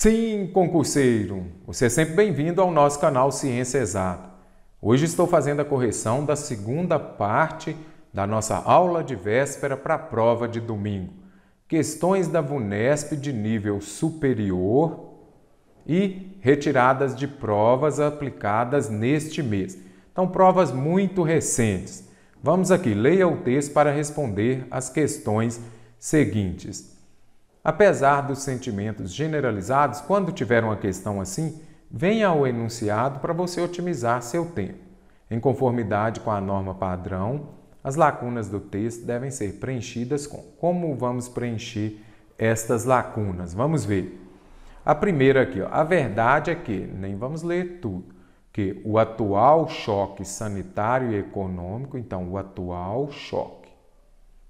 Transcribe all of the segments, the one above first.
Sim, concurseiro! Você é sempre bem-vindo ao nosso canal Ciência Exata. Hoje estou fazendo a correção da segunda parte da nossa aula de véspera para a prova de domingo. Questões da VUNESP de nível superior e retiradas de provas aplicadas neste mês. Então, provas muito recentes. Vamos aqui, leia o texto para responder as questões seguintes. Apesar dos sentimentos generalizados, quando tiver uma questão assim, venha ao enunciado para você otimizar seu tempo. Em conformidade com a norma padrão, as lacunas do texto devem ser preenchidas com. Como vamos preencher estas lacunas? Vamos ver. A primeira aqui, ó, a verdade é que, nem vamos ler tudo, que o atual choque sanitário e econômico, então o atual choque.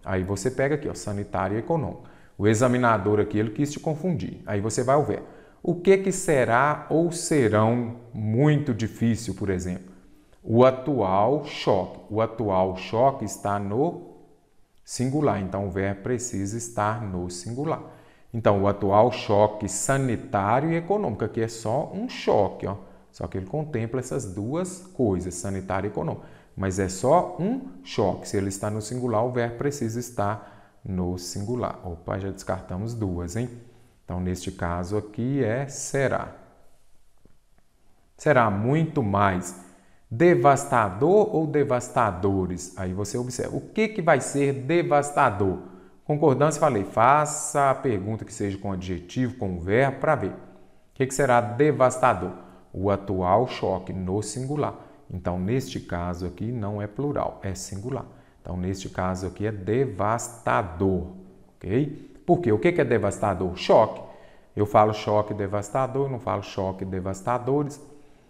Aí você pega aqui, ó, sanitário e econômico. O examinador aqui, ele quis te confundir. Aí você vai ao ver. O que, que será ou serão muito difícil, por exemplo? O atual choque. O atual choque está no singular, então o verbo precisa estar no singular. Então, o atual choque sanitário e econômico, aqui é só um choque, ó. só que ele contempla essas duas coisas, sanitário e econômico. Mas é só um choque. Se ele está no singular, o verbo precisa estar no singular. Opa, já descartamos duas, hein? Então, neste caso aqui é será. Será muito mais devastador ou devastadores? Aí você observa. O que, que vai ser devastador? Concordância, falei, faça a pergunta que seja com adjetivo, com verbo, para ver. O que, que será devastador? O atual choque no singular. Então, neste caso aqui, não é plural, é singular. Então, neste caso aqui é devastador, ok? Porque o que é devastador? Choque. Eu falo choque devastador, não falo choque devastadores.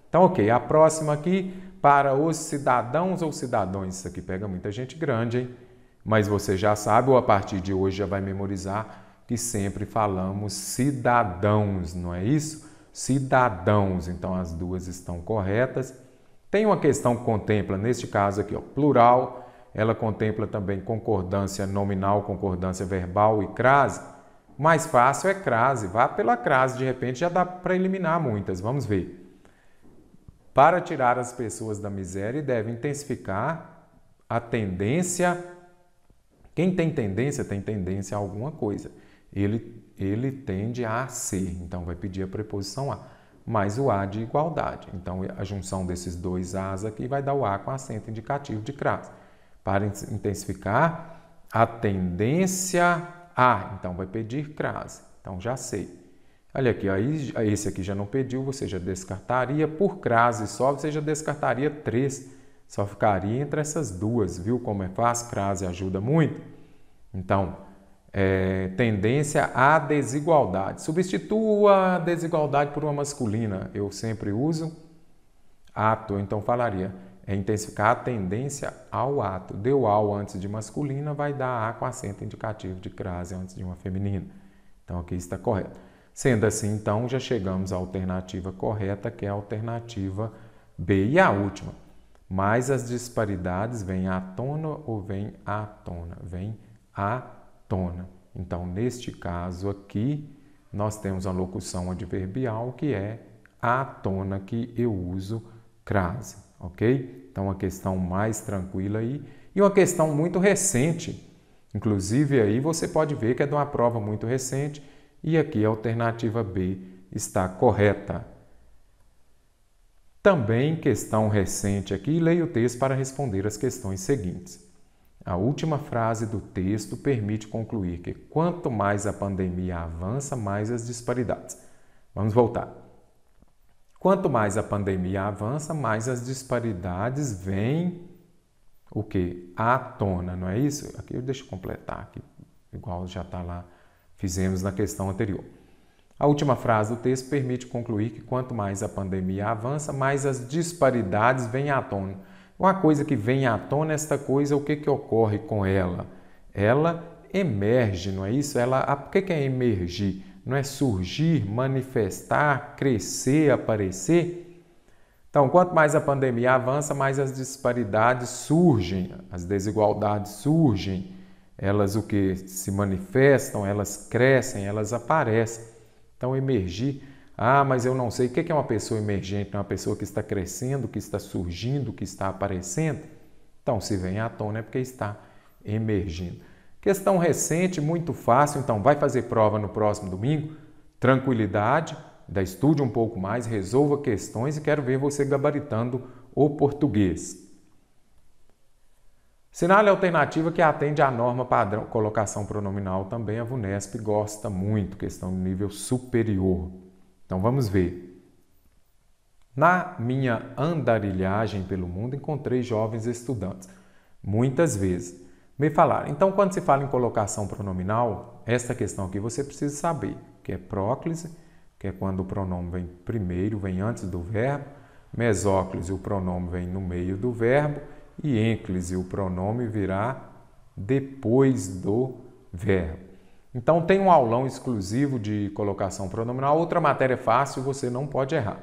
Então, ok, a próxima aqui para os cidadãos ou cidadãos. Isso aqui pega muita gente grande, hein? Mas você já sabe, ou a partir de hoje já vai memorizar, que sempre falamos cidadãos, não é isso? Cidadãos. Então, as duas estão corretas. Tem uma questão que contempla, neste caso aqui, ó, plural ela contempla também concordância nominal, concordância verbal e crase. Mais fácil é crase, vá pela crase, de repente já dá para eliminar muitas, vamos ver. Para tirar as pessoas da miséria, deve intensificar a tendência. Quem tem tendência, tem tendência a alguma coisa. Ele, ele tende a ser, então vai pedir a preposição a mais o A de igualdade. Então, a junção desses dois As aqui vai dar o A com acento indicativo de crase. Para intensificar, a tendência a. Então, vai pedir crase. Então, já sei. Olha aqui, ó, esse aqui já não pediu, você já descartaria. Por crase só, você já descartaria três. Só ficaria entre essas duas, viu como é fácil? Crase ajuda muito. Então, é, tendência à desigualdade. Substitua a desigualdade por uma masculina. Eu sempre uso ato, então falaria é intensificar a tendência ao ato. Deu ao antes de masculina, vai dar a com acento indicativo de crase antes de uma feminina. Então aqui está correto. Sendo assim, então, já chegamos à alternativa correta, que é a alternativa B e a última. Mas as disparidades vêm à tona ou vêm à tona? vem à tona. Então, neste caso aqui, nós temos a locução adverbial, que é à tona que eu uso crase ok? Então, uma questão mais tranquila aí. E uma questão muito recente, inclusive aí você pode ver que é de uma prova muito recente e aqui a alternativa B está correta. Também questão recente aqui, leia o texto para responder as questões seguintes. A última frase do texto permite concluir que quanto mais a pandemia avança, mais as disparidades. Vamos voltar. Quanto mais a pandemia avança, mais as disparidades vêm o que à tona, não é isso? Aqui eu deixo completar aqui, igual já está lá fizemos na questão anterior. A última frase do texto permite concluir que quanto mais a pandemia avança, mais as disparidades vêm à tona. Uma coisa que vem à tona, é esta coisa, o que, que ocorre com ela? Ela emerge, não é isso? Ela, a, o que, que é emergir? não é surgir, manifestar, crescer, aparecer. Então, quanto mais a pandemia avança, mais as disparidades surgem, as desigualdades surgem, elas o que se manifestam, elas crescem, elas aparecem. Então, emergir, ah, mas eu não sei o que é uma pessoa emergente, uma pessoa que está crescendo, que está surgindo, que está aparecendo. Então, se vem à tona é porque está emergindo. Questão recente, muito fácil, então vai fazer prova no próximo domingo? Tranquilidade, da estude um pouco mais, resolva questões e quero ver você gabaritando o português. Sinale a alternativa que atende à norma padrão, colocação pronominal também, a VUNESP gosta muito, questão de nível superior. Então vamos ver. Na minha andarilhagem pelo mundo, encontrei jovens estudantes, muitas vezes Vem falar. Então, quando se fala em colocação pronominal, esta questão aqui você precisa saber, que é próclise, que é quando o pronome vem primeiro, vem antes do verbo, mesóclise, o pronome vem no meio do verbo, e ênclise, o pronome virá depois do verbo. Então, tem um aulão exclusivo de colocação pronominal. Outra matéria fácil, você não pode errar.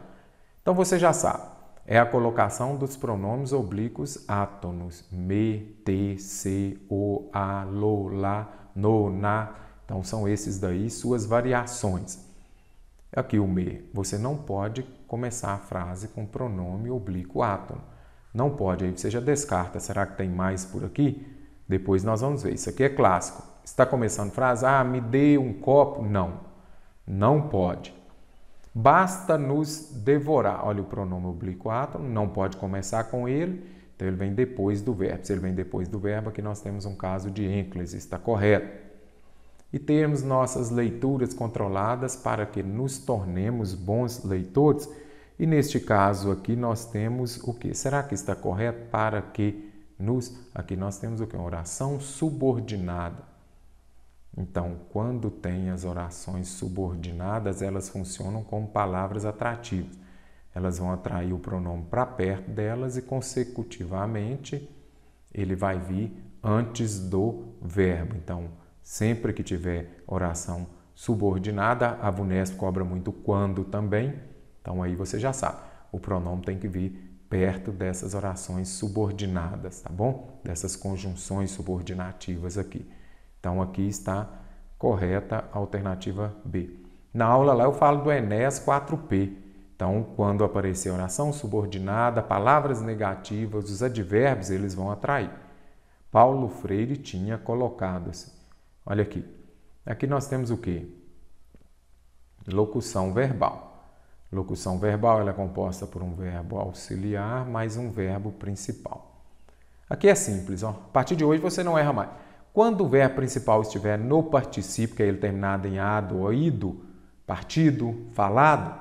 Então, você já sabe é a colocação dos pronomes oblíquos átonos, me, te, se, o, a, lo, la, no, na. Então são esses daí suas variações. Aqui o me, você não pode começar a frase com pronome oblíquo átono. Não pode, aí você já descarta. Será que tem mais por aqui? Depois nós vamos ver. Isso aqui é clássico. Está começando frase, ah, me dê um copo. Não, não pode basta nos devorar. Olha o pronome oblíquo átomo, não pode começar com ele, então ele vem depois do verbo. Se ele vem depois do verbo, aqui nós temos um caso de ênclise, está correto. E temos nossas leituras controladas para que nos tornemos bons leitores. E neste caso aqui nós temos o que? Será que está correto? Para que nos. Aqui nós temos o que? Uma oração subordinada. Então, quando tem as orações subordinadas, elas funcionam como palavras atrativas. Elas vão atrair o pronome para perto delas e, consecutivamente, ele vai vir antes do verbo. Então, sempre que tiver oração subordinada, a VUNESP cobra muito quando também. Então, aí você já sabe, o pronome tem que vir perto dessas orações subordinadas, tá bom? Dessas conjunções subordinativas aqui. Então aqui está correta a alternativa B. Na aula lá eu falo do Enéas 4P. Então, quando aparecer oração subordinada, palavras negativas, os advérbios, eles vão atrair. Paulo Freire tinha colocado assim. Olha aqui. Aqui nós temos o quê? Locução verbal. Locução verbal ela é composta por um verbo auxiliar mais um verbo principal. Aqui é simples, ó. a partir de hoje você não erra mais. Quando o verbo principal estiver no particípio, que é ele terminado em ado ou ido, partido, falado,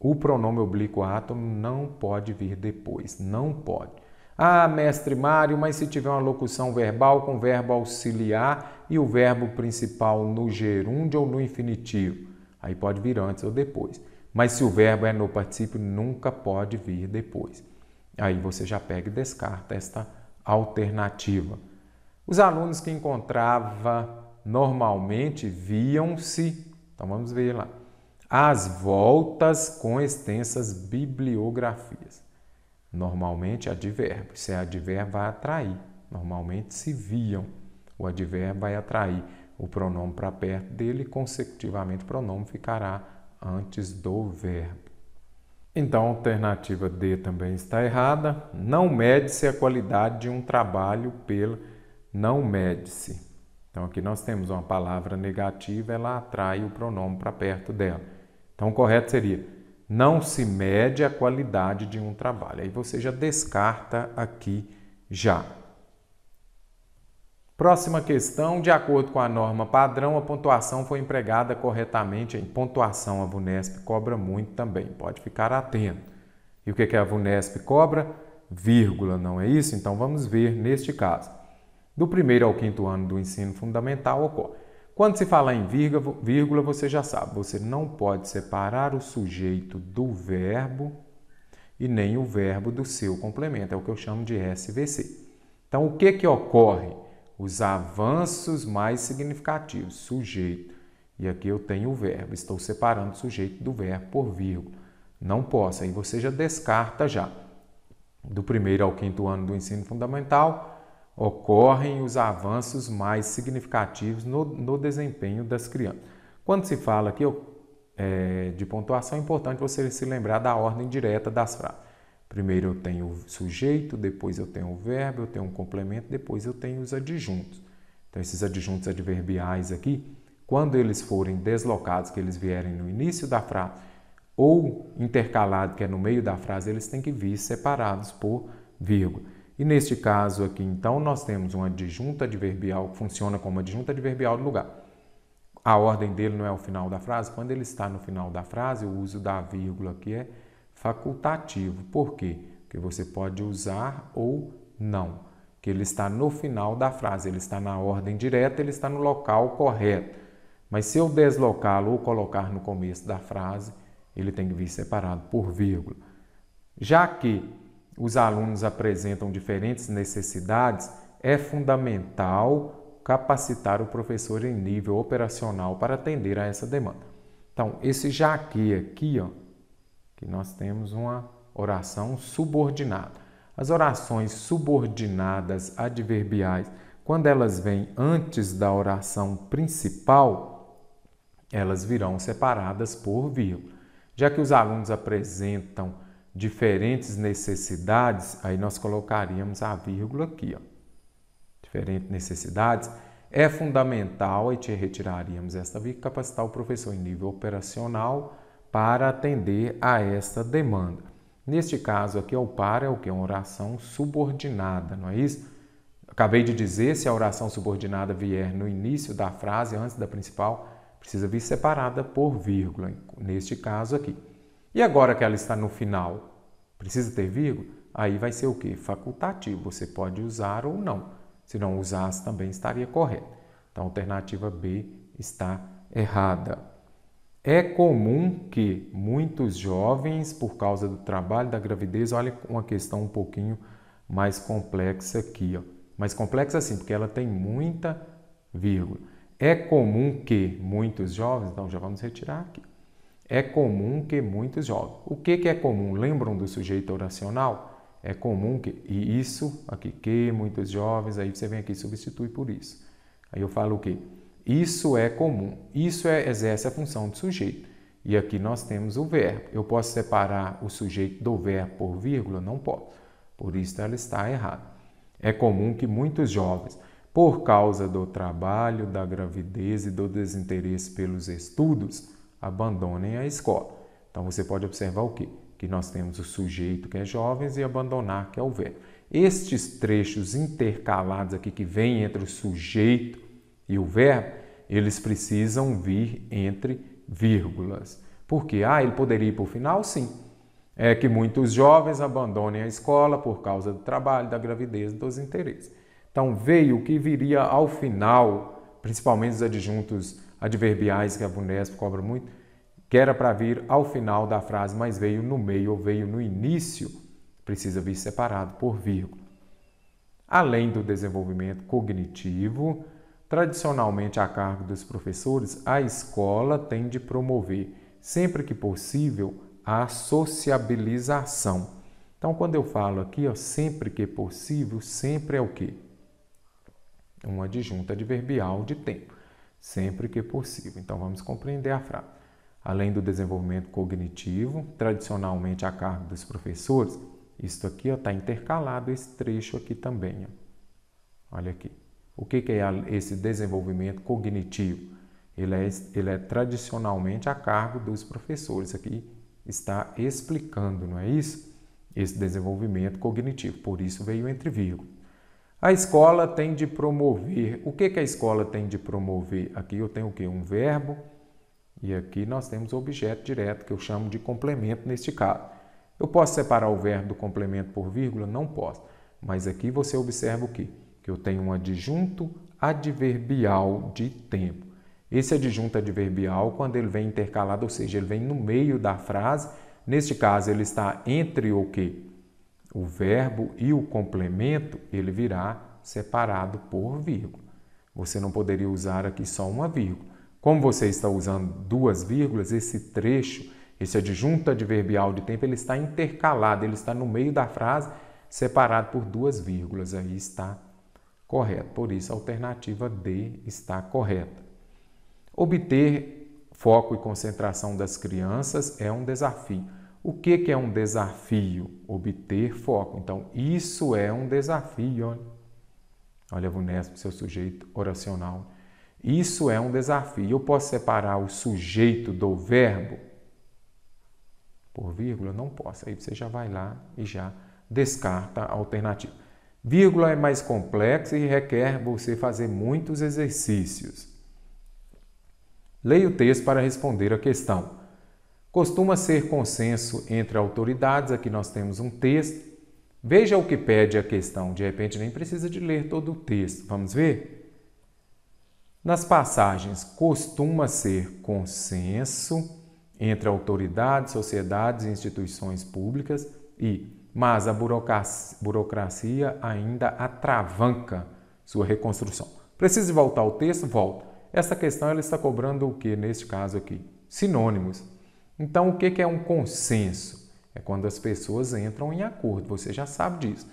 o pronome oblíquo átomo não pode vir depois, não pode. Ah, mestre Mário, mas se tiver uma locução verbal com verbo auxiliar e o verbo principal no gerúndio ou no infinitivo, aí pode vir antes ou depois. Mas se o verbo é no particípio, nunca pode vir depois. Aí você já pega e descarta esta alternativa. Os alunos que encontrava normalmente viam-se, então vamos ver lá, as voltas com extensas bibliografias. Normalmente advérbio, se é advérbio vai atrair, normalmente se viam. O advérbio vai atrair o pronome para perto dele e consecutivamente o pronome ficará antes do verbo. Então, a alternativa D também está errada. Não mede-se a qualidade de um trabalho pela não mede-se. Então aqui nós temos uma palavra negativa, ela atrai o pronome para perto dela. Então o correto seria não se mede a qualidade de um trabalho. Aí você já descarta aqui já. Próxima questão, de acordo com a norma padrão, a pontuação foi empregada corretamente em pontuação. A VUNESP cobra muito também, pode ficar atento. E o que, que a VUNESP cobra? Vírgula, não é isso? Então vamos ver neste caso do primeiro ao quinto ano do ensino fundamental ocorre. Quando se fala em vírgula, você já sabe, você não pode separar o sujeito do verbo e nem o verbo do seu complemento, é o que eu chamo de SVC. Então, o que, que ocorre? Os avanços mais significativos, sujeito, e aqui eu tenho o verbo, estou separando o sujeito do verbo por vírgula. Não posso, aí você já descarta já. Do primeiro ao quinto ano do ensino fundamental, ocorrem os avanços mais significativos no, no desempenho das crianças. Quando se fala aqui é, de pontuação, é importante você se lembrar da ordem direta das frases. Primeiro eu tenho o sujeito, depois eu tenho o verbo, eu tenho um complemento, depois eu tenho os adjuntos. Então, esses adjuntos adverbiais aqui, quando eles forem deslocados, que eles vierem no início da frase, ou intercalado, que é no meio da frase, eles têm que vir separados por vírgula. E neste caso aqui, então, nós temos uma adjunta adverbial que funciona como adjunta adverbial do lugar. A ordem dele não é o final da frase. Quando ele está no final da frase, o uso da vírgula aqui é facultativo. Por quê? Porque você pode usar ou não. Que ele está no final da frase, ele está na ordem direta, ele está no local correto. Mas se eu deslocá-lo ou colocar no começo da frase, ele tem que vir separado por vírgula. Já que os alunos apresentam diferentes necessidades, é fundamental capacitar o professor em nível operacional para atender a essa demanda. Então, esse que aqui, ó, que nós temos uma oração subordinada. As orações subordinadas adverbiais, quando elas vêm antes da oração principal, elas virão separadas por vírgula. Já que os alunos apresentam diferentes necessidades, aí nós colocaríamos a vírgula aqui, ó. Diferentes necessidades, é fundamental, e te retiraríamos esta vírgula, capacitar o professor em nível operacional para atender a esta demanda. Neste caso aqui, é o par é o que? Uma oração subordinada, não é isso? Acabei de dizer, se a oração subordinada vier no início da frase, antes da principal, precisa vir separada por vírgula, neste caso aqui. E agora que ela está no final, precisa ter vírgula? Aí vai ser o que? Facultativo, você pode usar ou não. Se não usasse, também estaria correto. Então, a alternativa B está errada. É comum que muitos jovens, por causa do trabalho, da gravidez, olha uma questão um pouquinho mais complexa aqui, ó. Mais complexa sim, porque ela tem muita vírgula. É comum que muitos jovens, então já vamos retirar aqui. É comum que muitos jovens. O que, que é comum? Lembram do sujeito oracional? É comum que, e isso, aqui, que muitos jovens, aí você vem aqui e substitui por isso. Aí eu falo o quê? Isso é comum, isso é, exerce a função de sujeito. E aqui nós temos o verbo. Eu posso separar o sujeito do verbo por vírgula? Não posso. Por isso ela está errada. É comum que muitos jovens, por causa do trabalho, da gravidez e do desinteresse pelos estudos, abandonem a escola. Então você pode observar o quê? Que nós temos o sujeito que é jovens e abandonar que é o verbo. Estes trechos intercalados aqui que vêm entre o sujeito e o verbo, eles precisam vir entre vírgulas. Porque ah, ele poderia ir para o final, sim. É que muitos jovens abandonem a escola por causa do trabalho, da gravidez, dos interesses. Então veio o que viria ao final, principalmente os adjuntos adverbiais que a Bunesp cobra muito, que era para vir ao final da frase, mas veio no meio ou veio no início, precisa vir separado por vírgula. Além do desenvolvimento cognitivo, tradicionalmente a cargo dos professores, a escola tem de promover, sempre que possível, a sociabilização. Então, quando eu falo aqui, ó, sempre que possível, sempre é o quê? Um adjunto adverbial de tempo sempre que possível. Então vamos compreender a frase. Além do desenvolvimento cognitivo, tradicionalmente a cargo dos professores, isto aqui está intercalado, esse trecho aqui também. Ó. Olha aqui. O que, que é esse desenvolvimento cognitivo? Ele é, ele é tradicionalmente a cargo dos professores. Aqui está explicando, não é isso? Esse desenvolvimento cognitivo. Por isso veio entre vírgula. A escola tem de promover. O que, que a escola tem de promover? Aqui eu tenho o quê? Um verbo e aqui nós temos o objeto direto, que eu chamo de complemento neste caso. Eu posso separar o verbo do complemento por vírgula? Não posso. Mas aqui você observa o quê? Que eu tenho um adjunto adverbial de tempo. Esse adjunto adverbial, quando ele vem intercalado, ou seja, ele vem no meio da frase, neste caso ele está entre o quê? O verbo e o complemento, ele virá separado por vírgula. Você não poderia usar aqui só uma vírgula. Como você está usando duas vírgulas, esse trecho, esse adjunto adverbial de tempo, ele está intercalado, ele está no meio da frase, separado por duas vírgulas. Aí está correto. Por isso, a alternativa D está correta. Obter foco e concentração das crianças é um desafio. O que, que é um desafio? Obter foco. Então, isso é um desafio. Olha, olha a Vunesp, seu sujeito oracional. Isso é um desafio. Eu posso separar o sujeito do verbo? Por vírgula? Não posso. Aí você já vai lá e já descarta a alternativa. Vírgula é mais complexa e requer você fazer muitos exercícios. Leia o texto para responder a questão. Costuma ser consenso entre autoridades, aqui nós temos um texto. Veja o que pede a questão, de repente nem precisa de ler todo o texto. Vamos ver? Nas passagens, costuma ser consenso entre autoridades, sociedades e instituições públicas e mas a burocracia ainda atravanca sua reconstrução. Precisa voltar ao texto? Volta. Essa questão ela está cobrando o que neste caso aqui? Sinônimos. Então, o que é um consenso? É quando as pessoas entram em acordo, você já sabe disso.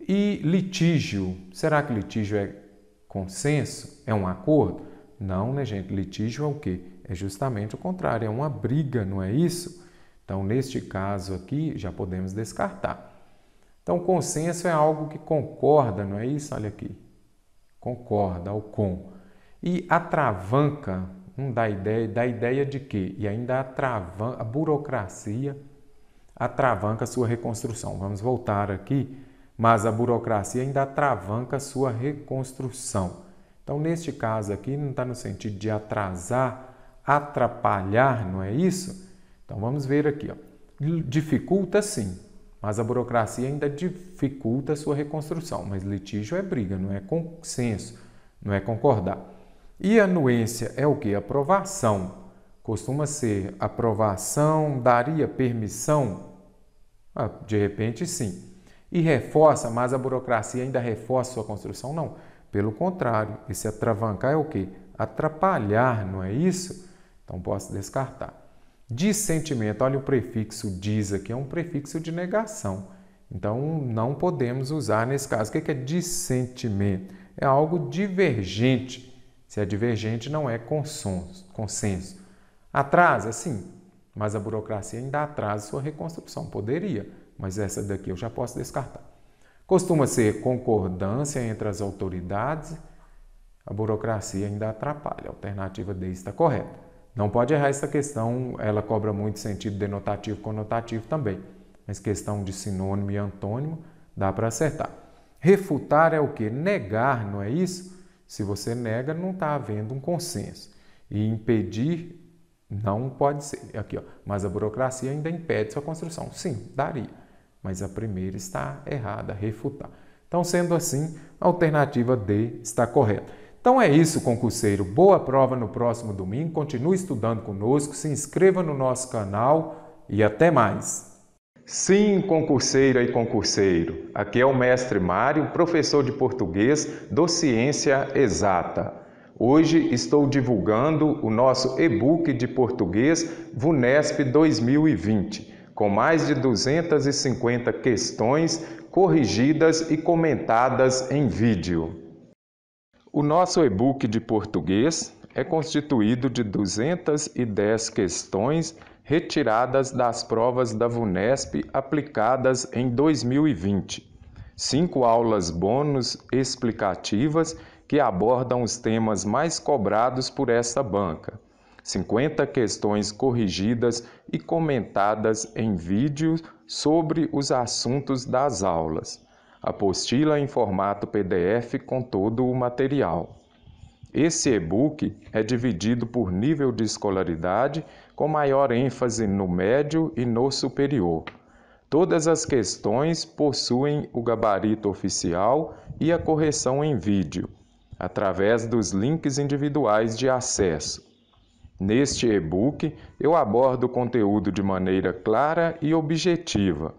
E litígio? Será que litígio é consenso? É um acordo? Não, né, gente? Litígio é o quê? É justamente o contrário, é uma briga, não é isso? Então, neste caso aqui, já podemos descartar. Então, consenso é algo que concorda, não é isso? Olha aqui. Concorda, o com. E atravanca, não hum, dá ideia, dá ideia de quê? E ainda atravan, a burocracia atravanca a sua reconstrução. Vamos voltar aqui, mas a burocracia ainda atravanca a sua reconstrução. Então, neste caso aqui, não está no sentido de atrasar, atrapalhar, não é isso? Então, vamos ver aqui. Ó. Dificulta sim, mas a burocracia ainda dificulta a sua reconstrução. Mas litígio é briga, não é consenso, não é concordar. E anuência é o que? Aprovação. Costuma ser aprovação, daria permissão? Ah, de repente, sim. E reforça, mas a burocracia ainda reforça sua construção? Não. Pelo contrário, esse atravancar é o que? Atrapalhar, não é isso? Então posso descartar. Dissentimento, olha o prefixo diz aqui, é um prefixo de negação. Então não podemos usar nesse caso. O que é dissentimento? É algo divergente se é divergente, não é consenso. consenso. Atrasa, sim, mas a burocracia ainda atrasa sua reconstrução. Poderia, mas essa daqui eu já posso descartar. Costuma ser concordância entre as autoridades. A burocracia ainda atrapalha. A alternativa D está correta. Não pode errar essa questão, ela cobra muito sentido denotativo conotativo também. Mas questão de sinônimo e antônimo dá para acertar. Refutar é o que? Negar, não é isso? Se você nega, não está havendo um consenso. E impedir não pode ser. Aqui, ó. Mas a burocracia ainda impede sua construção. Sim, daria. Mas a primeira está errada, refutar. Então, sendo assim, a alternativa D está correta. Então é isso, concurseiro. Boa prova no próximo domingo. Continue estudando conosco, se inscreva no nosso canal e até mais. Sim, concurseira e concurseiro. Aqui é o mestre Mário, professor de português do Ciência Exata. Hoje estou divulgando o nosso e-book de português VUNESP 2020, com mais de 250 questões corrigidas e comentadas em vídeo. O nosso e-book de português é constituído de 210 questões retiradas das provas da VUNESP aplicadas em 2020. Cinco aulas bônus explicativas que abordam os temas mais cobrados por essa banca. 50 questões corrigidas e comentadas em vídeo sobre os assuntos das aulas. Apostila em formato PDF com todo o material. Esse e-book é dividido por nível de escolaridade com maior ênfase no médio e no superior. Todas as questões possuem o gabarito oficial e a correção em vídeo, através dos links individuais de acesso. Neste e-book, eu abordo o conteúdo de maneira clara e objetiva,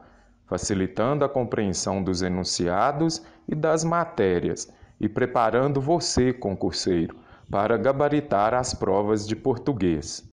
facilitando a compreensão dos enunciados e das matérias e preparando você, concurseiro, para gabaritar as provas de português.